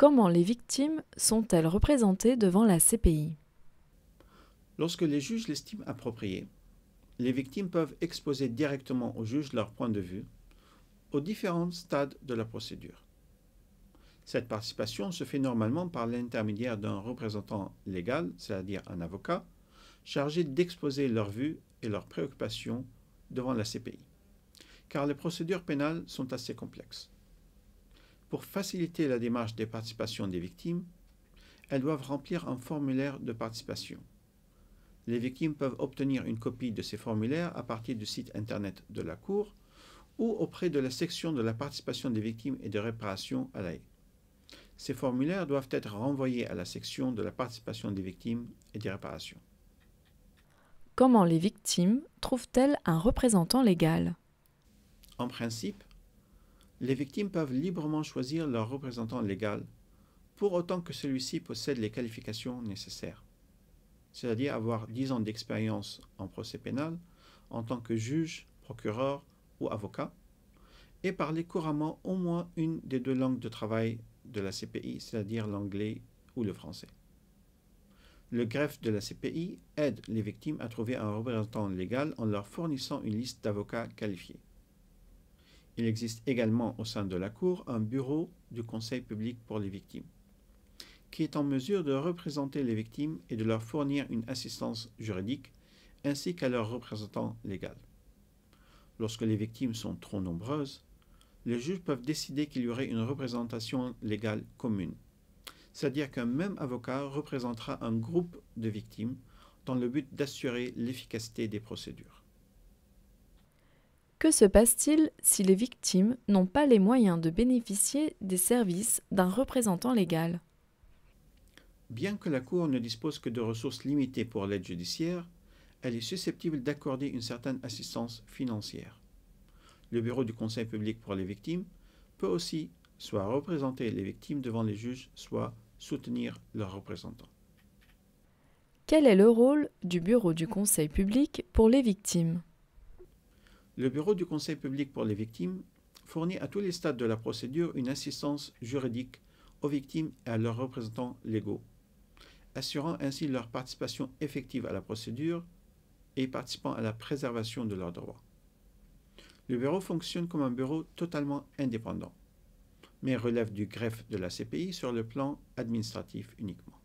Comment les victimes sont-elles représentées devant la CPI Lorsque les juges l'estiment approprié, les victimes peuvent exposer directement au juge leur point de vue aux différents stades de la procédure. Cette participation se fait normalement par l'intermédiaire d'un représentant légal, c'est-à-dire un avocat, chargé d'exposer leurs vues et leurs préoccupations devant la CPI, car les procédures pénales sont assez complexes. Pour faciliter la démarche des participations des victimes, elles doivent remplir un formulaire de participation. Les victimes peuvent obtenir une copie de ces formulaires à partir du site internet de la Cour ou auprès de la section de la participation des victimes et de réparation à la Ces formulaires doivent être renvoyés à la section de la participation des victimes et des réparations. Comment les victimes trouvent-elles un représentant légal En principe, les victimes peuvent librement choisir leur représentant légal, pour autant que celui-ci possède les qualifications nécessaires, c'est-à-dire avoir 10 ans d'expérience en procès pénal en tant que juge, procureur ou avocat, et parler couramment au moins une des deux langues de travail de la CPI, c'est-à-dire l'anglais ou le français. Le greffe de la CPI aide les victimes à trouver un représentant légal en leur fournissant une liste d'avocats qualifiés. Il existe également au sein de la Cour un bureau du Conseil public pour les victimes, qui est en mesure de représenter les victimes et de leur fournir une assistance juridique, ainsi qu'à leur représentant légal. Lorsque les victimes sont trop nombreuses, les juges peuvent décider qu'il y aurait une représentation légale commune, c'est-à-dire qu'un même avocat représentera un groupe de victimes dans le but d'assurer l'efficacité des procédures. Que se passe-t-il si les victimes n'ont pas les moyens de bénéficier des services d'un représentant légal Bien que la Cour ne dispose que de ressources limitées pour l'aide judiciaire, elle est susceptible d'accorder une certaine assistance financière. Le Bureau du Conseil public pour les victimes peut aussi soit représenter les victimes devant les juges, soit soutenir leurs représentants. Quel est le rôle du Bureau du Conseil public pour les victimes le Bureau du Conseil public pour les victimes fournit à tous les stades de la procédure une assistance juridique aux victimes et à leurs représentants légaux, assurant ainsi leur participation effective à la procédure et participant à la préservation de leurs droits. Le bureau fonctionne comme un bureau totalement indépendant, mais relève du greffe de la CPI sur le plan administratif uniquement.